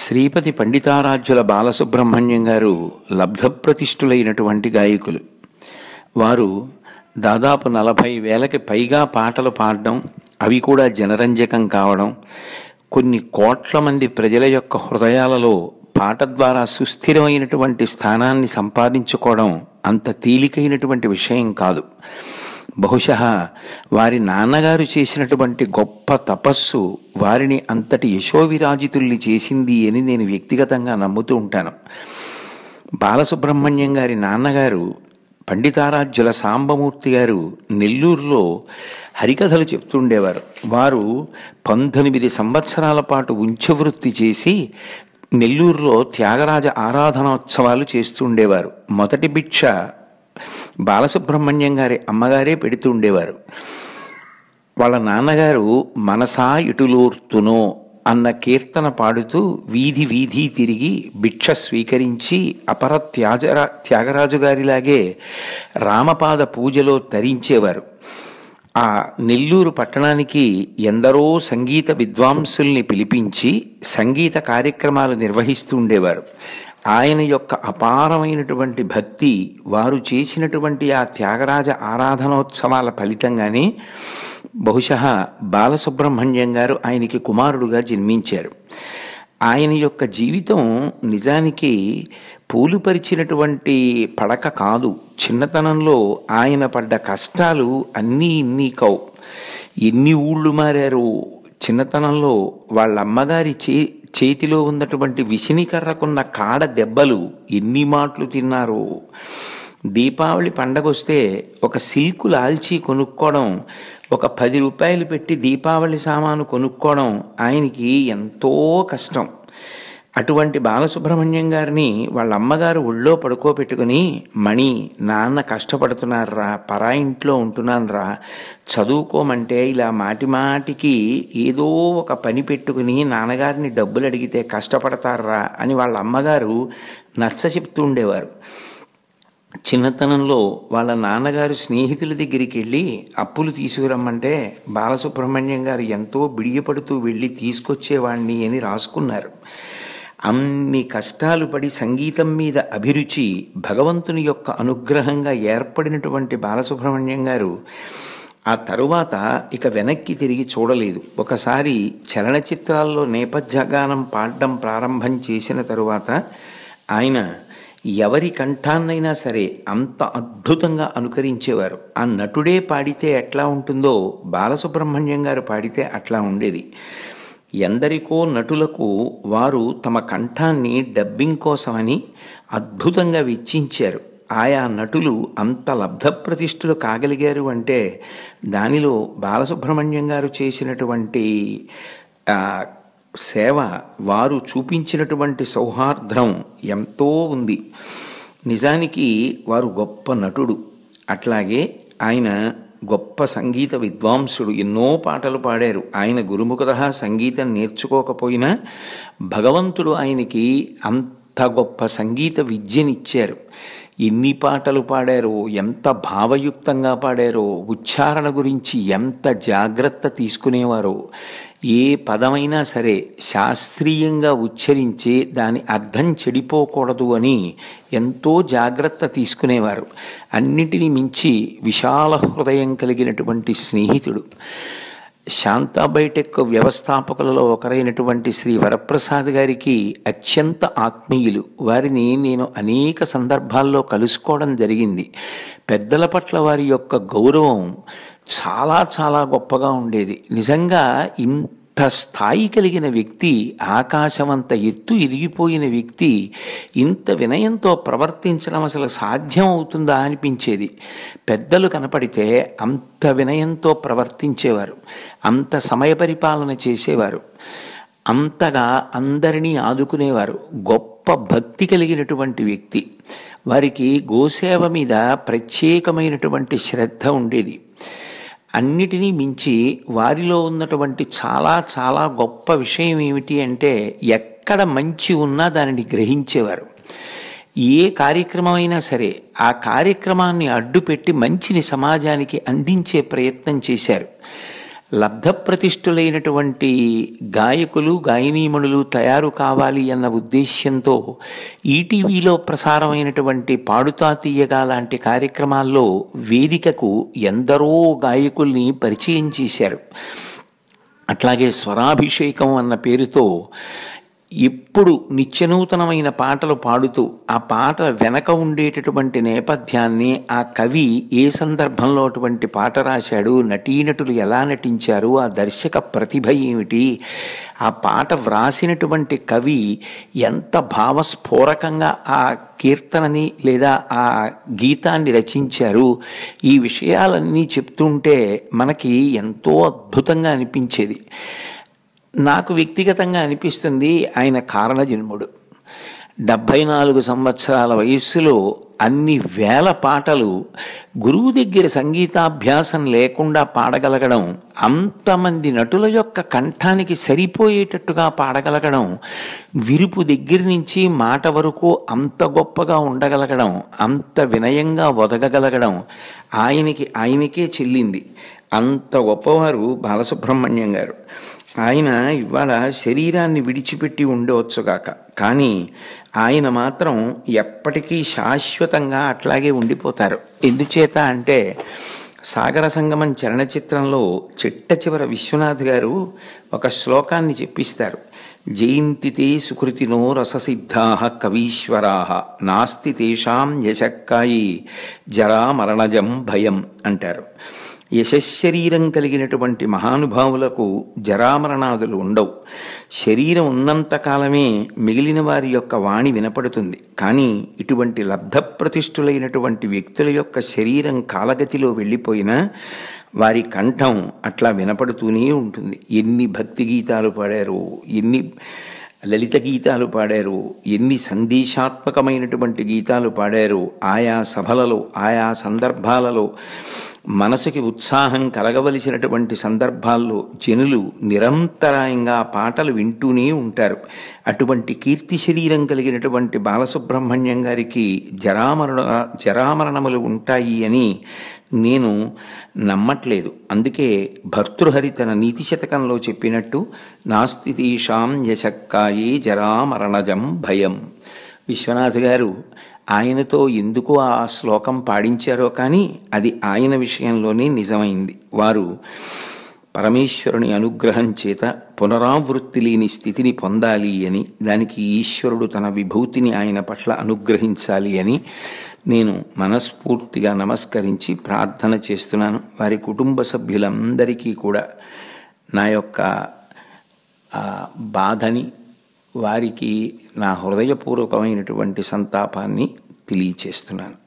శ్రీపతి పండితారాధ్యుల బాలసుబ్రహ్మణ్యం గారు లబ్ధప్రతిష్ఠులైనటువంటి గాయకులు వారు దాదాపు నలభై వేలకి పైగా పాటలు పాడడం అవి కూడా జనరంజకం కావడం కొన్ని కోట్ల మంది ప్రజల యొక్క హృదయాలలో పాట ద్వారా సుస్థిరమైనటువంటి స్థానాన్ని సంపాదించుకోవడం అంత తేలికైనటువంటి విషయం కాదు బహుశ వారి నాన్నగారు చేసినటువంటి గొప్ప తపస్సు వారిని అంతటి యశోవిరాజితుల్ని చేసింది అని నేను వ్యక్తిగతంగా నమ్ముతూ ఉంటాను బాలసుబ్రహ్మణ్యం గారి నాన్నగారు పండితారాజ్యుల సాంబమూర్తి గారు నెల్లూరులో హరికథలు చెప్తుండేవారు వారు పంతొమ్మిది సంవత్సరాల పాటు ఉంచవృత్తి చేసి నెల్లూరులో త్యాగరాజ ఆరాధనోత్సవాలు చేస్తుండేవారు మొదటి భిక్ష బాలసుబ్రహ్మణ్యం గారి అమ్మగారే పెడుతూ ఉండేవారు వాళ్ళ నాన్నగారు మనసా ఇటులోర్తును అన్న కీర్తన పాడుతూ వీధి వీధి తిరిగి భిక్ష స్వీకరించి అపర త్యాజరా త్యాగరాజు గారిలాగే రామపాద పూజలో తరించేవారు ఆ నెల్లూరు పట్టణానికి ఎందరో సంగీత విద్వాంసుల్ని పిలిపించి సంగీత కార్యక్రమాలు నిర్వహిస్తూ ఉండేవారు ఆయన యొక్క అపారమైనటువంటి భక్తి వారు చేసినటువంటి ఆ త్యాగరాజ ఆరాధనోత్సవాల ఫలితంగానే బహుశా బాలసుబ్రహ్మణ్యం గారు ఆయనకి కుమారుడుగా జన్మించారు ఆయన యొక్క జీవితం నిజానికి పూలు పరిచినటువంటి పడక కాదు చిన్నతనంలో ఆయన పడ్డ కష్టాలు అన్నీ ఇన్ని కౌ ఎన్ని ఊళ్ళు మారారు చిన్నతనంలో వాళ్ళ అమ్మగారి చే చేతిలో ఉన్నటువంటి విసినికర్రకున్న కాడ దెబ్బలు ఎన్ని మాటలు తిన్నారు దీపావళి పండగ వస్తే ఒక సిల్కు లాల్చి కొనుక్కోవడం ఒక పది రూపాయలు పెట్టి దీపావళి సామాను కొనుక్కోవడం ఆయనకి ఎంతో కష్టం అటువంటి బాలసుబ్రహ్మణ్యం గారిని వాళ్ళ అమ్మగారు ఒళ్ళో పడుకోబెట్టుకుని మణి నాన్న కష్టపడుతున్నారా పరా ఇంట్లో ఉంటున్నానరా చదువుకోమంటే ఇలా మాటి మాటికి ఏదో ఒక పని పెట్టుకుని నాన్నగారిని డబ్బులు అడిగితే కష్టపడతారా అని వాళ్ళ అమ్మగారు నచ్చ చెప్తూ ఉండేవారు చిన్నతనంలో వాళ్ళ నాన్నగారు స్నేహితుల దగ్గరికి వెళ్ళి అప్పులు తీసుకురమ్మంటే బాలసుబ్రహ్మణ్యం గారు ఎంతో బిడియపడుతూ వెళ్ళి తీసుకొచ్చేవాడిని అని రాసుకున్నారు అన్ని కష్టాలు పడి సంగీతం మీద అభిరుచి భగవంతుని యొక్క అనుగ్రహంగా ఏర్పడినటువంటి బాలసుబ్రహ్మణ్యం గారు ఆ తరువాత ఇక వెనక్కి తిరిగి చూడలేదు ఒకసారి చలనచిత్రాల్లో నేపథ్యగానం పాడడం ప్రారంభం చేసిన తరువాత ఆయన ఎవరి కంఠాన్నైనా సరే అంత అద్భుతంగా అనుకరించేవారు ఆ నటుడే పాడితే ఎట్లా ఉంటుందో బాలసుబ్రహ్మణ్యం గారు పాడితే అట్లా ఉండేది ఎందరికో నటులకు వారు తమ కంఠాన్ని డబ్బింగ్ కోసమని అద్భుతంగా వెచ్చించారు ఆయా నటులు అంత లబ్ధప్రతిష్ఠులు కాగలిగారు అంటే దానిలో బాలసుబ్రహ్మణ్యం గారు చేసినటువంటి సేవ వారు చూపించినటువంటి సౌహార్దం ఎంతో ఉంది నిజానికి వారు గొప్ప నటుడు అట్లాగే ఆయన గొప్ప సంగీత విద్వాంసుడు ఎన్నో పాటలు పాడారు ఆయన గురుముఖత సంగీతం నేర్చుకోకపోయినా భగవంతుడు ఆయనకి అంత గొప్ప సంగీత విద్యనిచ్చారు ఎన్ని పాటలు పాడారో ఎంత భావయుక్తంగా పాడారో ఉచ్చారణ గురించి ఎంత జాగ్రత్త తీసుకునేవారో ఏ పదమైనా సరే శాస్త్రీయంగా ఉచ్చరించి దాని అర్థం చెడిపోకూడదు అని ఎంతో జాగ్రత్త తీసుకునేవారు అన్నిటినీ మించి విశాల హృదయం కలిగినటువంటి స్నేహితుడు శాంతా బైటెక్ వ్యవస్థాపకులలో ఒకరైనటువంటి శ్రీ వరప్రసాద్ గారికి అత్యంత ఆత్మీయులు వారిని నేను అనేక సందర్భాల్లో కలుసుకోవడం జరిగింది పెద్దల పట్ల వారి యొక్క గౌరవం చాలా చాలా గొప్పగా ఉండేది నిజంగా ఇంత స్థాయి కలిగిన వ్యక్తి ఆకాశమంత ఎత్తు ఇరిగిపోయిన వ్యక్తి ఇంత వినయంతో ప్రవర్తించడం అసలు సాధ్యం అవుతుందా అనిపించేది పెద్దలు కనపడితే అంత వినయంతో ప్రవర్తించేవారు అంత సమయ పరిపాలన చేసేవారు అంతగా అందరినీ ఆదుకునేవారు గొప్ప భక్తి కలిగినటువంటి వ్యక్తి వారికి గోసేవ మీద ప్రత్యేకమైనటువంటి శ్రద్ధ ఉండేది అన్నిటినీ మించి వారిలో ఉన్నటువంటి చాలా చాలా గొప్ప విషయం ఏమిటి అంటే ఎక్కడ మంచి ఉన్నా దానిని గ్రహించేవారు ఏ కార్యక్రమం అయినా సరే ఆ కార్యక్రమాన్ని అడ్డుపెట్టి మంచిని సమాజానికి అందించే ప్రయత్నం చేశారు లబ్ధప్రతిష్ఠులైనటువంటి గాయకులు గాయనీమణులు తయారు కావాలి అన్న ఉద్దేశ్యంతో ఈటీవీలో ప్రసారమైనటువంటి పాడుతా తీయగా లాంటి కార్యక్రమాల్లో వేదికకు ఎందరో గాయకుల్ని పరిచయం చేశారు అట్లాగే స్వరాభిషేకం అన్న పేరుతో ఎప్పుడు నిత్యనూతనమైన పాటలు పాడుతూ ఆ పాటల వెనక ఉండేటటువంటి నేపథ్యాన్ని ఆ కవి ఏ సందర్భంలో అటువంటి పాట రాశాడు నటీనటులు ఎలా నటించారు ఆ దర్శక ప్రతిభ ఏమిటి ఆ పాట వ్రాసినటువంటి కవి ఎంత భావస్ఫోరకంగా ఆ కీర్తనని లేదా ఆ గీతాన్ని రచించారు ఈ విషయాలన్నీ చెప్తుంటే మనకి ఎంతో అద్భుతంగా అనిపించేది నాకు వ్యక్తిగతంగా అనిపిస్తుంది ఆయన కారణజన్ముడు డెబ్భై నాలుగు సంవత్సరాల వయస్సులో అన్ని వేల పాటలు గురువు దగ్గర సంగీతాభ్యాసం లేకుండా పాడగలగడం అంతమంది నటుల యొక్క కంఠానికి సరిపోయేటట్టుగా పాడగలగడం విరుపు దగ్గర నుంచి మాట వరకు అంత గొప్పగా ఉండగలగడం అంత వినయంగా ఒదగగలగడం ఆయనకి ఆయనకే చెల్లింది అంత గొప్పవారు బాలసుబ్రహ్మణ్యం గారు ఆయన ఇవాళ శరీరాన్ని విడిచిపెట్టి ఉండవచ్చుగాక కానీ ఆయన మాత్రం ఎప్పటికీ శాశ్వతంగా అట్లాగే ఉండిపోతారు ఎందుచేత అంటే సాగర సంగమం చలనచిత్రంలో చిట్ట చివర విశ్వనాథ్ గారు ఒక శ్లోకాన్ని చెప్పిస్తారు జయంతితే సుకృతినో రససిద్ధా కవీశ్వరా నాస్తి తేషాం యశక్కాయి జరామరణజం భయం అంటారు యశశరీరం కలిగినటువంటి మహానుభావులకు జరామరణాదులు ఉండవు శరీరం ఉన్నంతకాలమే మిగిలిన వారి యొక్క వాణి వినపడుతుంది కానీ ఇటువంటి లబ్ధప్రతిష్ఠులైనటువంటి వ్యక్తుల యొక్క శరీరం కాలగతిలో వెళ్ళిపోయినా వారి కంఠం అట్లా వినపడుతూనే ఉంటుంది ఎన్ని భక్తి గీతాలు పాడారు ఎన్ని లలిత గీతాలు పాడారు ఎన్ని సందేశాత్మకమైనటువంటి గీతాలు పాడారు ఆయా సభలలో ఆయా సందర్భాలలో మనసుకి ఉత్సాహం కలగవలసినటువంటి సందర్భాల్లో జనులు నిరంతరాయంగా పాటలు వింటూనే ఉంటారు అటువంటి కీర్తి శరీరం కలిగినటువంటి బాలసుబ్రహ్మణ్యం గారికి జరామరణ జరామరణములు ఉంటాయి అని నేను నమ్మట్లేదు అందుకే భర్తృహరి తన నీతి శతకంలో చెప్పినట్టు నాస్తితీషాం యశక్కాయి జరామరణజం భయం విశ్వనాథ్ గారు ఆయనతో ఎందుకు ఆ శ్లోకం పాడించారో కానీ అది ఆయన విషయంలోనే నిజమైంది వారు పరమేశ్వరుని అనుగ్రహం చేత పునరావృత్తి లేని స్థితిని పొందాలి అని దానికి ఈశ్వరుడు తన విభూతిని ఆయన పట్ల అనుగ్రహించాలి అని నేను మనస్ఫూర్తిగా నమస్కరించి ప్రార్థన చేస్తున్నాను వారి కుటుంబ సభ్యులందరికీ కూడా నా యొక్క బాధని వారికి నా హృదయపూర్వకమైనటువంటి సంతాపాన్ని తెలియచేస్తున్నాను